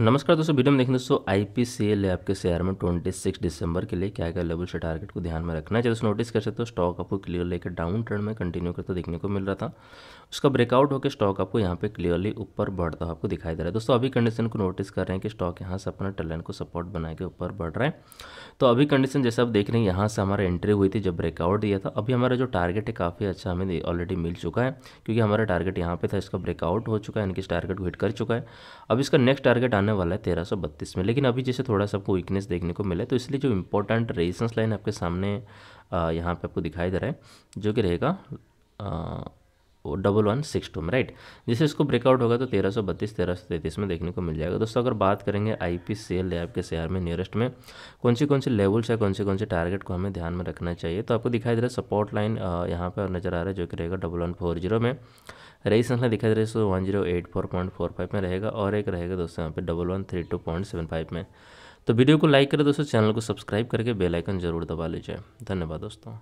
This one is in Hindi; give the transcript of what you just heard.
नमस्कार दोस्तों वीडियो में देखें दोस्तों आई पी सी एल आपके शेयर में 26 दिसंबर के लिए क्या क्या लेवल से टारगेट को ध्यान में रखना है जैसे नोटिस कर सकते हो स्टॉक आपको क्लियर लेकर डाउन ट्रेंड में कंटिन्यू करता देखने को मिल रहा था उसका ब्रेकआउट होकर स्टॉक आपको यहाँ पे क्लियरली ऊपर बढ़ता हुआ आपको दिखाई दे रहा है दोस्तों अभी कंडीशन को नोटिस कर रहे हैं कि स्टॉक यहाँ से अपना टेलन को सपोर्ट बना के ऊपर बढ़ रहा है तो अभी कंडीशन जैसे आप देख रहे हैं यहाँ से हमारा एंट्री हुई थी जब ब्रेकआउट दिया था अभी हमारा जो टारगेट है काफ़ी अच्छा हमें ऑलरेडी मिल चुका है क्योंकि हमारा टारगेट यहाँ पर था इसका ब्रेकआउट हो चुका है इनकी टारगेट को हिट कर चुका है अब इसका नेक्स्ट टारगेट आने वाला है तेरह सौ बत्तीस में लेकिन अभी जैसे थोड़ा सा आपको वीकनेस देखने को मिला तो इसलिए जो इम्पोर्टेंट रेजिस्टेंस लाइन आपके सामने यहाँ पे आपको दिखाई दे रहा है जो कि रहेगा डबल वन सिक्स टू में राइट जैसे इसको ब्रेकआउट होगा तो तेरह सौ बत्तीस तेरह सौ तैंतीस में देखने को मिल जाएगा दोस्तों अगर बात करेंगे आई पी सेल या आपके शेयर में नियरेस्ट में कौन सी कौन सी लेवल्स या कौन से कौन से टारगेट को हमें ध्यान में रखना चाहिए तो आपको दिखाई दे रहा है सपोर्ट लाइन यहाँ पर नजर आ रहा है जो कि रहेगा डबल वन फोर जीरो में रही संख्या दिखाई दे रहा है one zero eight four point four five में रहेगा और एक रहेगा दोस्तों यहाँ पे double one three two point seven five में तो वीडियो को लाइक करें दोस्तों चैनल को सब्सक्राइब करके बेल आइकन जरूर दबा लीजिए धन्यवाद दोस्तों